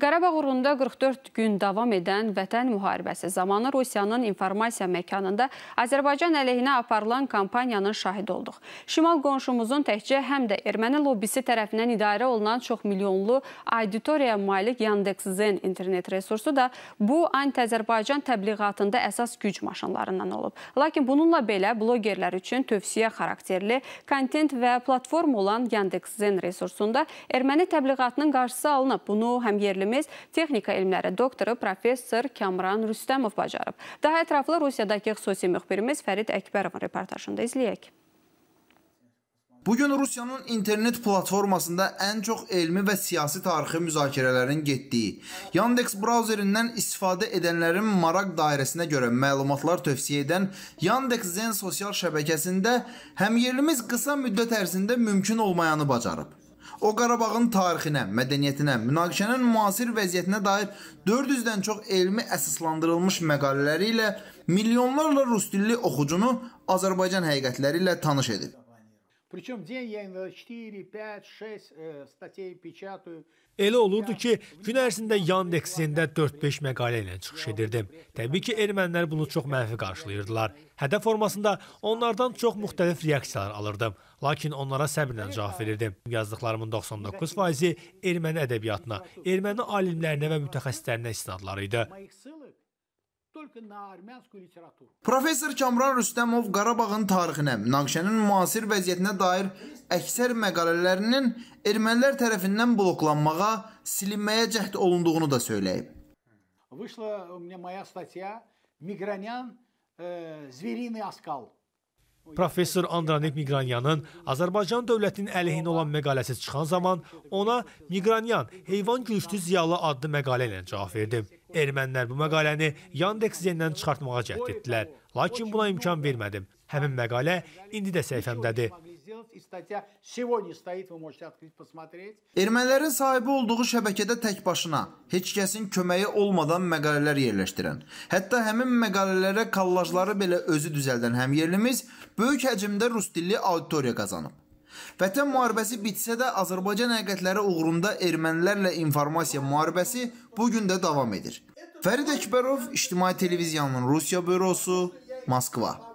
Qarabağ uğrunda 44 gün davam edən vətən müharibəsi zamanı Rusiyanın informasiya məkanında Azərbaycan əleyhinə aparılan kampaniyanın şahid olduq. Şimal qonşumuzun təkcə həm də erməni lobbisi tərəfindən idarə olunan çox milyonlu auditoriyaya malik Yandex.Zen internet resursu da bu anti-Azərbaycan təbliğatında əsas güc maşınlarından olub. Lakin bununla belə blogerlər üçün tövsiyə xarakterli kontent və platforma olan Yandex.Zen resursunda erməni təbliğatının qarşısı alınıb. Bunu həm yerli müəllimiz texnika elmləri doktoru professor Kamran Rüstəmov bacarıb. Daha ətraflı Rusiyadakı xüsusi müxbirimiz Fərid Əkbərovun reportajında izləyək. Bugün Rusiyanın internet platformasında ən çox elmi və siyasi tarixi müzakirələrin getdiyi, Yandex brauzerindən istifadə edənlərin maraq dairəsinə görə məlumatlar tövsiyə edən Yandex Zen sosial şəbəkəsində həmyerlimiz qısa müddət ərzində mümkün olmayanı bacarıb. O Qarabağın tarixinə, mədəniyyətinə, münaqişənin müasir vəziyyətinə dair 400-dən çox elmi əsaslandırılmış məqalələri ilə milyonlarla rus dilli oxucunu Azərbaycan həqiqətləri ilə tanış edib. Причем день я иногда 4, 5, 6 статей pечатаю. Elə olurdu ki, gün ərzində Yandex-ində 4-5 məqalə ilə çıxış edirdim. Təbii ki, ermənilər bunu çox mənfi qarşılayırdılar. Hədəf formasında onlardan çox müxtəlif reaksiyalar alırdım, lakin onlara səbirlə cavab verirdim. Yazdıqlarımın 99%-i erməni ədəbiyyatına, erməni alimlərinə və mütəxəssislərinə istinadları idi. Professor Kamran Rüstəmov Qarabağın tarixinə, münaqişənin müasir vəziyyətinə dair əksər məqalələrinin ermənilər tərəfindən bloklanmağa, silinməyə cəhd olunduğunu da söyləyib. Вышла у меня моя статья Мигранян Звериный оскал. Professor Andranik Migranyanın Azərbaycan dövlətinin əleyhinə olan məqaləsi çıxan zaman ona Migranyan heyvan gülüşlü ziyalı adlı məqalə ilə cavab verdim. Ermənilər bu məqaləni Yandex yenidən çıxartmağa cəhd etdilər, lakin buna imkan vermədim. Həmin məqalə indi də səhifəmdədir. Ermənilərin sahibi olduğu şəbəkədə tək başına, heç kəsin köməyi olmadan məqalələr yerləşdirən, hətta həmin məqalələrə kollajları belə özü düzəldən həmyerlimiz böyük həcmdə rus dilli auditoriya qazanıb. Vətən müharibəsi bitsə də Azərbaycan həqiqətləri uğrunda ermənilərlə informasiya müharibəsi bu gün də davam edir. Fərid Əkbərov, İctimai Televiziyanın Rusiya bürosu, Moskva.